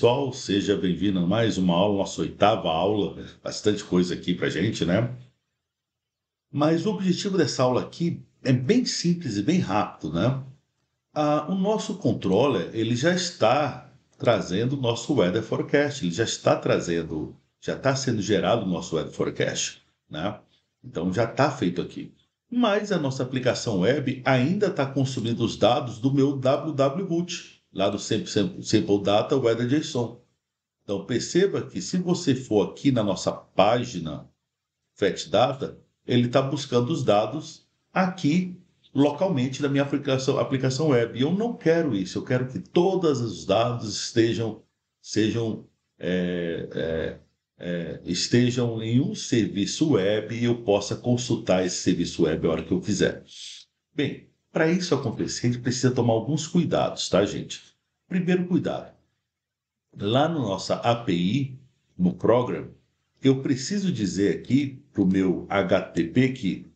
pessoal, seja bem-vindo a mais uma aula, nossa oitava aula, bastante coisa aqui para gente, né? Mas o objetivo dessa aula aqui é bem simples e bem rápido, né? Ah, o nosso controller, ele já está trazendo o nosso weather forecast, ele já está trazendo, já está sendo gerado o nosso weather forecast, né? Então já está feito aqui. Mas a nossa aplicação web ainda está consumindo os dados do meu WWBoot, lá do Simple, data data weather JSON. Então perceba que se você for aqui na nossa página fetch data, ele está buscando os dados aqui localmente da minha aplicação, aplicação web. E eu não quero isso, eu quero que todos os dados estejam, sejam, é, é, é, estejam em um serviço web e eu possa consultar esse serviço web a hora que eu quiser. Bem, para isso acontecer, a gente precisa tomar alguns cuidados, tá, gente? Primeiro cuidado. Lá na no nossa API, no programa, eu preciso dizer aqui para o meu HTTP que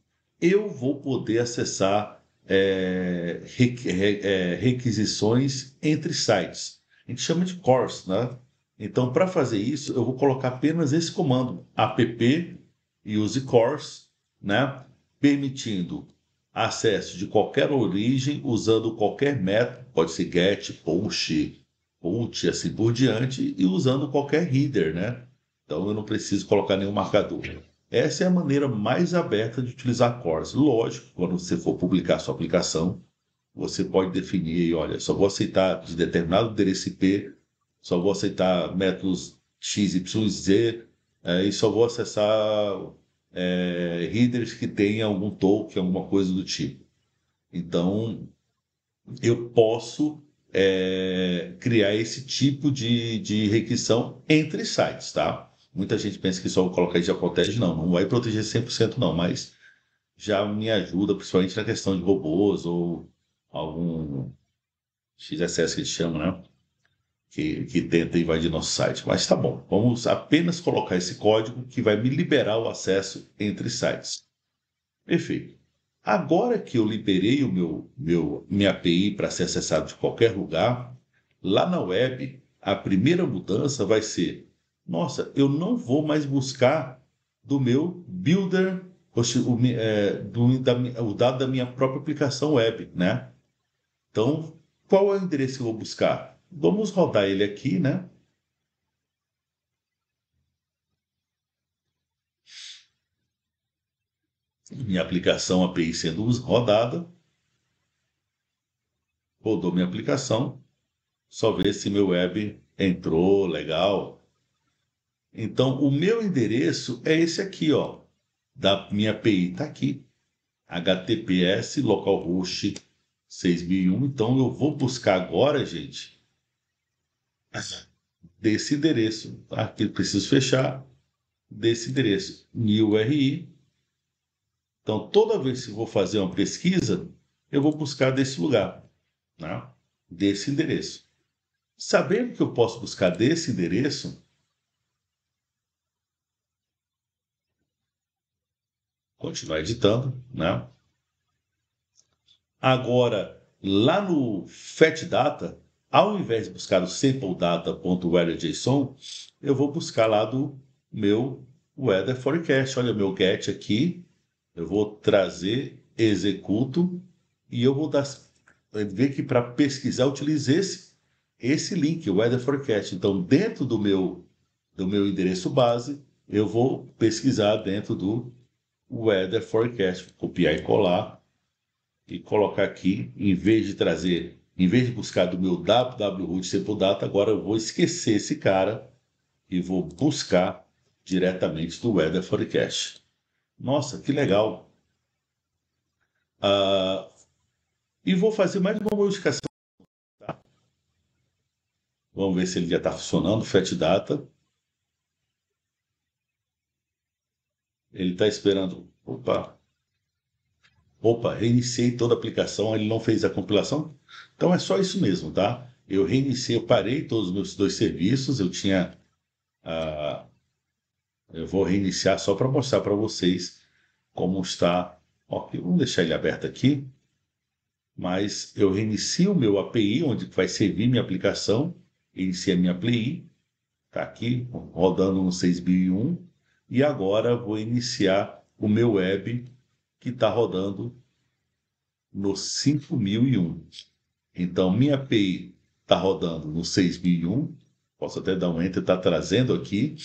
eu vou poder acessar é, é, requisições entre sites. A gente chama de cores, né? Então, para fazer isso, eu vou colocar apenas esse comando app use cores, né? Permitindo acesso de qualquer origem usando qualquer método, pode ser GET, POST, PUT, assim por diante, e usando qualquer header, né? Então eu não preciso colocar nenhum marcador. Essa é a maneira mais aberta de utilizar cores. Lógico, quando você for publicar sua aplicação, você pode definir, olha, só vou aceitar de determinado endereço IP, só vou aceitar métodos XYZ, Z, é, e só vou acessar é, readers que têm algum token, alguma coisa do tipo. Então, eu posso é, criar esse tipo de, de requisição entre sites, tá? Muita gente pensa que só colocar isso já protege, não. Não vai proteger 100% não, mas já me ajuda, principalmente na questão de robôs ou algum XSS que eles chamam, né? que, que tenta invadir nosso site. Mas tá bom, vamos apenas colocar esse código que vai me liberar o acesso entre sites. Perfeito. Agora que eu liberei o meu, meu minha API para ser acessado de qualquer lugar, lá na web, a primeira mudança vai ser: nossa, eu não vou mais buscar do meu builder, o, é, do, da, o dado da minha própria aplicação web, né? Então, qual é o endereço que eu vou buscar? Vamos rodar ele aqui, né? Minha aplicação API sendo rodada. Rodou minha aplicação. Só ver se meu web entrou legal. Então, o meu endereço é esse aqui, ó. Da minha API está aqui. HTTPS localhost 6001. Então, eu vou buscar agora, gente, desse endereço. Aqui tá? preciso fechar desse endereço, new RI. Então, toda vez que eu vou fazer uma pesquisa, eu vou buscar desse lugar, né? desse endereço. Sabendo que eu posso buscar desse endereço, continuar editando, né? Agora, lá no FetData, Data, ao invés de buscar o SampleData.WeatherJSON, eu vou buscar lá do meu Weather Forecast. Olha o meu get aqui, eu vou trazer, executo e eu vou dar, eh, ver que para pesquisar utilizei esse, esse link, Weather Forecast. Então, dentro do meu, do meu endereço base, eu vou pesquisar dentro do Weather Forecast, copiar e colar e colocar aqui, em vez de trazer em vez de buscar do meu www.root agora eu vou esquecer esse cara e vou buscar diretamente do Weather Forecast. Nossa, que legal! Uh, e vou fazer mais uma modificação. Tá? Vamos ver se ele já está funcionando, Fat Data. Ele está esperando. Opa! Opa, reiniciei toda a aplicação, ele não fez a compilação. Então é só isso mesmo, tá? Eu reiniciei, eu parei todos os meus dois serviços, eu tinha... Ah, eu vou reiniciar só para mostrar para vocês como está. Ok, vamos deixar ele aberto aqui. Mas eu reinicio o meu API, onde vai servir minha aplicação. a minha API. Está aqui, rodando no 6001. E agora vou iniciar o meu web que está rodando no 5001. Então, minha API está rodando no 6001. Posso até dar um enter, está trazendo aqui.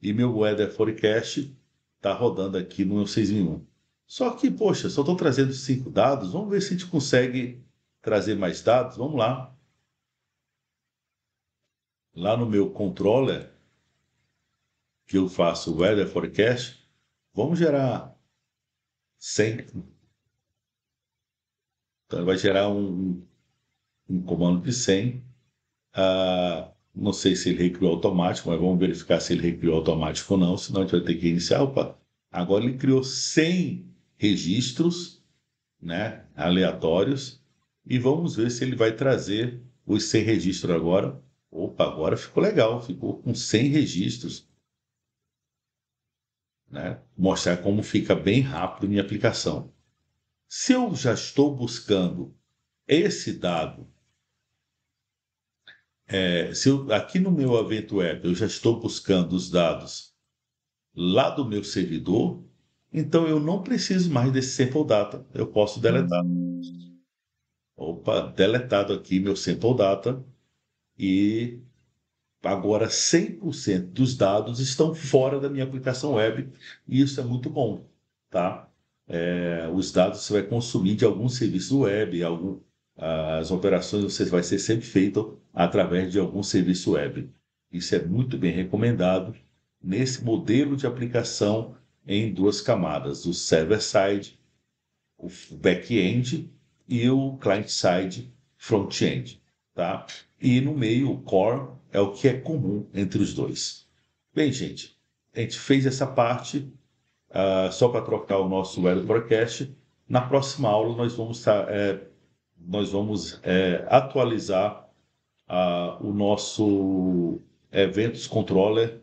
E meu Weather Forecast está rodando aqui no 6001. Só que, poxa, só estou trazendo cinco dados. Vamos ver se a gente consegue trazer mais dados. Vamos lá. Lá no meu controller, que eu faço Weather Forecast, vamos gerar 100. Então ele vai gerar um, um comando de 100. Ah, não sei se ele recriou automático, mas vamos verificar se ele recriou automático ou não, senão a gente vai ter que iniciar. Opa, agora ele criou 100 registros né, aleatórios e vamos ver se ele vai trazer os 100 registros agora. Opa, agora ficou legal, ficou com 100 registros né? mostrar como fica bem rápido minha aplicação. Se eu já estou buscando esse dado, é, se eu, aqui no meu evento web eu já estou buscando os dados lá do meu servidor, então eu não preciso mais desse sample data, eu posso deletar. Hum. Opa, deletado aqui meu sample data e agora 100% dos dados estão fora da minha aplicação web e isso é muito bom, tá? É, os dados você vai consumir de algum serviço web, algum, as operações você vai ser sempre feito através de algum serviço web. Isso é muito bem recomendado nesse modelo de aplicação em duas camadas, o server-side, o back-end e o client-side, front-end tá? E no meio, o core é o que é comum entre os dois. Bem, gente, a gente fez essa parte uh, só para trocar o nosso web broadcast. Na próxima aula, nós vamos, tá, é, nós vamos é, atualizar uh, o nosso Eventos Controller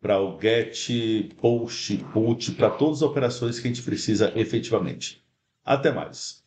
para o GET, POST, PUT, para todas as operações que a gente precisa efetivamente. Até mais!